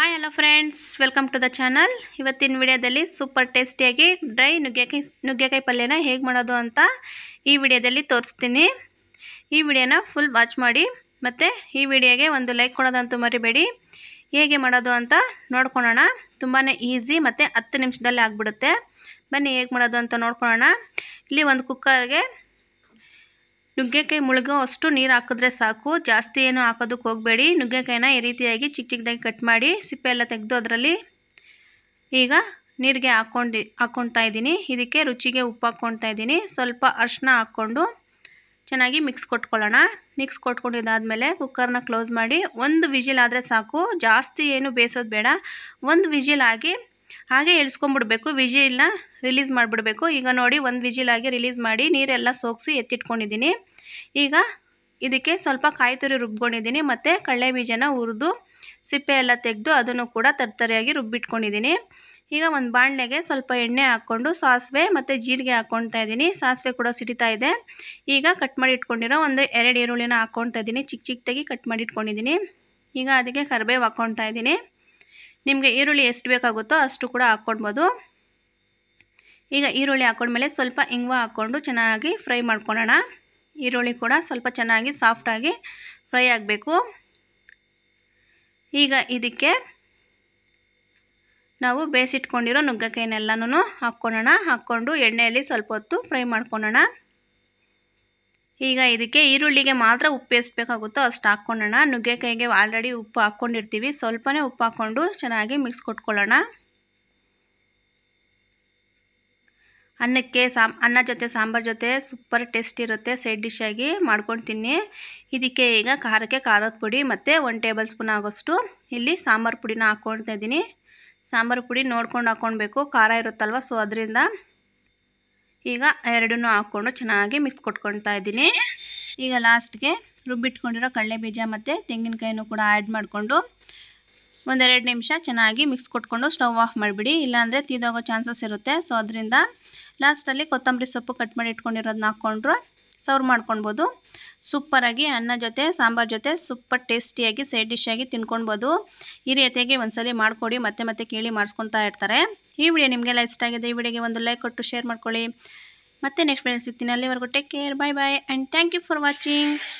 hi hello friends welcome to the channel ಇವತ್ತಿನ ವಿಡಿಯೋದಲ್ಲಿ super ಟೇಸ್ಟಿಯಾಗಿ ಡ್ರೈ ನುಗ್ಗೆಕಾಯಿ ನುಗ್ಗೆಕಾಯಿ ಪಲ್ಯನ ಹೇಗೆ ಮಾಡೋದು ಅಂತ ಈ ವಿಡಿಯೋದಲ್ಲಿ ತೋರಿಸ್ತೀನಿ ಈ ವಿಡಿಯೋನ ಫುಲ್ ವಾಚ್ ಮಾಡಿ ಮತ್ತು ಈ ವಿಡಿಯೋಗೆ ಒಂದು ಲೈಕ್ ಕೊಡೋದಂತೂ ಮರಿಬೇಡಿ ಹೇಗೆ ಮಾಡೋದು ಅಂತ ನೋಡ್ಕೊಳ್ಳೋಣ ತುಂಬಾ ಈಸಿ ಮತ್ತು ಹತ್ತು ನಿಮಿಷದಲ್ಲಿ ಆಗಿಬಿಡುತ್ತೆ ಬನ್ನಿ ಹೇಗೆ ಮಾಡೋದು ಅಂತ ನೋಡ್ಕೊಳ್ಳೋಣ ಇಲ್ಲಿ ಒಂದು ಕುಕ್ಕರ್ಗೆ ನುಗ್ಗೆಕಾಯಿ ಮುಳುಗೋ ಅಷ್ಟು ನೀರು ಹಾಕಿದ್ರೆ ಸಾಕು ಜಾಸ್ತಿ ಏನು ಹಾಕೋದಕ್ಕೆ ಹೋಗಬೇಡಿ ನುಗ್ಗೆಕಾಯಿನ ಈ ರೀತಿಯಾಗಿ ಚಿಕ್ಕ ಚಿಕ್ಕದಾಗಿ ಕಟ್ ಮಾಡಿ ಸಿಪ್ಪೆ ಎಲ್ಲ ತೆಗೆದು ಅದರಲ್ಲಿ ಈಗ ನೀರಿಗೆ ಹಾಕ್ಕೊಂಡು ಹಾಕ್ಕೊಳ್ತಾ ಇದ್ದೀನಿ ಇದಕ್ಕೆ ರುಚಿಗೆ ಉಪ್ಪು ಹಾಕ್ಕೊಳ್ತಾ ಇದ್ದೀನಿ ಸ್ವಲ್ಪ ಅರ್ಶಿನ ಹಾಕ್ಕೊಂಡು ಚೆನ್ನಾಗಿ ಮಿಕ್ಸ್ ಕೊಟ್ಕೊಳ್ಳೋಣ ಮಿಕ್ಸ್ ಕೊಟ್ಕೊಂಡಿದ್ದಾದಮೇಲೆ ಕುಕ್ಕರ್ನ ಕ್ಲೋಸ್ ಮಾಡಿ ಒಂದು ವಿಜಿಲ್ ಆದರೆ ಸಾಕು ಜಾಸ್ತಿ ಏನು ಬೇಯಿಸೋದು ಬೇಡ ಒಂದು ವಿಜಿಲ್ ಆಗಿ ಹಾಗೆ ಎಳ್ಸ್ಕೊಂಡ್ಬಿಡ್ಬೇಕು ವಿಜಿಲ್ನ ರಿಲೀಸ್ ಮಾಡಿಬಿಡಬೇಕು ಈಗ ನೋಡಿ ಒಂದು ವಿಜಿಲಾಗಿ ರಿಲೀಸ್ ಮಾಡಿ ನೀರೆಲ್ಲ ಸೋಕ್ಸಿ ಎತ್ತಿಟ್ಕೊಂಡಿದ್ದೀನಿ ಈಗ ಇದಕ್ಕೆ ಸ್ವಲ್ಪ ಕಾಯಿ ತುರಿ ರುಬ್ಕೊಂಡಿದ್ದೀನಿ ಮತ್ತು ಕಳ್ಳೆ ಬೀಜನ ಹುರಿದು ಸಿಪ್ಪೆ ಎಲ್ಲ ತೆಗೆದು ಅದನ್ನು ಕೂಡ ತರ್ತರಿಯಾಗಿ ರುಬ್ಬಿಟ್ಕೊಂಡಿದ್ದೀನಿ ಈಗ ಒಂದು ಬಾಣಲೆಗೆ ಸ್ವಲ್ಪ ಎಣ್ಣೆ ಹಾಕ್ಕೊಂಡು ಸಾಸಿವೆ ಮತ್ತು ಜೀರಿಗೆ ಹಾಕ್ಕೊಳ್ತಾ ಇದ್ದೀನಿ ಸಾಸಿವೆ ಕೂಡ ಸಿಡಿತಾ ಇದೆ ಈಗ ಕಟ್ ಮಾಡಿ ಇಟ್ಕೊಂಡಿರೋ ಒಂದು ಎರಡು ಈರುಳ್ಳಿನ ಹಾಕ್ಕೊತಾ ಇದ್ದೀನಿ ಚಿಕ್ಕ ಚಿಕ್ಕದಾಗಿ ಕಟ್ ಮಾಡಿ ಇಟ್ಕೊಂಡಿದ್ದೀನಿ ಈಗ ಅದಕ್ಕೆ ಕರಿಬೇವು ಹಾಕ್ಕೊಳ್ತಾ ಇದ್ದೀನಿ ನಿಮಗೆ ಈರುಳ್ಳಿ ಎಷ್ಟು ಬೇಕಾಗುತ್ತೋ ಅಷ್ಟು ಕೂಡ ಹಾಕ್ಕೊಳ್ಬೋದು ಈಗ ಈರುಳ್ಳಿ ಹಾಕ್ಕೊಂಡ್ಮೇಲೆ ಸ್ವಲ್ಪ ಇಂಗ್ವ ಹಾಕ್ಕೊಂಡು ಚೆನ್ನಾಗಿ ಫ್ರೈ ಮಾಡ್ಕೊಳ್ಳೋಣ ಈರುಳ್ಳಿ ಕೂಡ ಸ್ವಲ್ಪ ಚೆನ್ನಾಗಿ ಸಾಫ್ಟಾಗಿ ಫ್ರೈ ಆಗಬೇಕು ಈಗ ಇದಕ್ಕೆ ನಾವು ಬೇಯಿಸಿಟ್ಕೊಂಡಿರೋ ನುಗ್ಗೆಕಾಯಿನೆಲ್ಲನೂ ಹಾಕ್ಕೊಳ್ಳೋಣ ಹಾಕ್ಕೊಂಡು ಎಣ್ಣೆಯಲ್ಲಿ ಸ್ವಲ್ಪ ಹೊತ್ತು ಫ್ರೈ ಮಾಡ್ಕೊಳ್ಳೋಣ ಈಗ ಇದಕ್ಕೆ ಈರುಳ್ಳಿಗೆ ಮಾತ್ರ ಉಪ್ಪು ಎಷ್ಟು ಅಷ್ಟು ಹಾಕ್ಕೊಳ್ಳೋಣ ನುಗ್ಗೆಕಾಯಿಗೆ ಆಲ್ರೆಡಿ ಉಪ್ಪು ಹಾಕ್ಕೊಂಡಿರ್ತೀವಿ ಸ್ವಲ್ಪನೇ ಉಪ್ಪು ಹಾಕ್ಕೊಂಡು ಚೆನ್ನಾಗಿ ಮಿಕ್ಸ್ ಕೊಟ್ಕೊಳ್ಳೋಣ ಅನ್ನಕ್ಕೆ ಸಾಂಬ ಅನ್ನ ಜೊತೆ ಸಾಂಬಾರು ಜೊತೆ ಸೂಪರ್ ಟೇಸ್ಟ್ ಇರುತ್ತೆ ಸೈಡ್ ಡಿಶ್ ಆಗಿ ಮಾಡ್ಕೊಂಡು ತಿನ್ನಿ ಇದಕ್ಕೆ ಈಗ ಖಾರಕ್ಕೆ ಖಾರದ ಪುಡಿ ಮತ್ತು ಒನ್ ಟೇಬಲ್ ಸ್ಪೂನ್ ಆಗೋಷ್ಟು ಇಲ್ಲಿ ಸಾಂಬಾರು ಪುಡಿನ ಹಾಕ್ಕೊಳ್ತಾ ಇದ್ದೀನಿ ಸಾಂಬಾರು ಪುಡಿ ನೋಡ್ಕೊಂಡು ಹಾಕ್ಕೊಳ್ಬೇಕು ಖಾರ ಇರುತ್ತಲ್ವ ಸೊ ಅದರಿಂದ ಈಗ ಎರಡನ್ನೂ ಹಾಕ್ಕೊಂಡು ಚೆನ್ನಾಗಿ ಮಿಕ್ಸ್ ಕೊಟ್ಕೊಳ್ತಾ ಇದ್ದೀನಿ ಈಗ ಲಾಸ್ಟ್ಗೆ ರುಬ್ಬಿಟ್ಕೊಂಡಿರೋ ಕಡಲೆಬೀಜ ಮತ್ತು ತೆಂಗಿನಕಾಯಿನೂ ಕೂಡ ಆ್ಯಡ್ ಮಾಡಿಕೊಂಡು ಒಂದೆರಡು ನಿಮಿಷ ಚೆನ್ನಾಗಿ ಮಿಕ್ಸ್ ಕೊಟ್ಕೊಂಡು ಸ್ಟವ್ ಆಫ್ ಮಾಡಿಬಿಡಿ ಇಲ್ಲಾಂದರೆ ತೀದೋಗೋ ಚಾನ್ಸಸ್ ಇರುತ್ತೆ ಸೊ ಅದರಿಂದ ಲಾಸ್ಟಲ್ಲಿ ಕೊತ್ತಂಬರಿ ಸೊಪ್ಪು ಕಟ್ ಮಾಡಿ ಇಟ್ಕೊಂಡಿರೋದನ್ನ ಹಾಕ್ಕೊಂಡ್ರೆ ಸರ್ವ್ ಮಾಡ್ಕೊಳ್ಬೋದು ಸೂಪರಾಗಿ ಅನ್ನ ಜೊತೆ ಸಾಂಬಾರ್ ಜೊತೆ ಸೂಪರ್ ಟೇಸ್ಟಿಯಾಗಿ ಸೈಡ್ ಆಗಿ ತಿನ್ಕೊಳ್ಬೋದು ಈ ರೀತಿಯಾಗಿ ಸಲ ಮಾಡಿಕೊಡಿ ಮತ್ತೆ ಮತ್ತೆ ಕೇಳಿ ಮಾಡಿಸ್ಕೊಳ್ತಾ ಇರ್ತಾರೆ ಈ ವಿಡಿಯೋ ನಿಮಗೆಲ್ಲ ಇಷ್ಟ ಆಗಿದೆ ಈ ವಿಡಿಯೋಗೆ ಒಂದು ಲೈಕ್ ಕೊಟ್ಟು ಶೇರ್ ಮಾಡ್ಕೊಳ್ಳಿ ಮತ್ತೆ ನೆಕ್ಸ್ಟ್ ವಿಡಿಯೋ ಸಿಗ್ತೀನಿ ಅಲ್ಲಿವರೆಗೂ take care bye bye and thank you for watching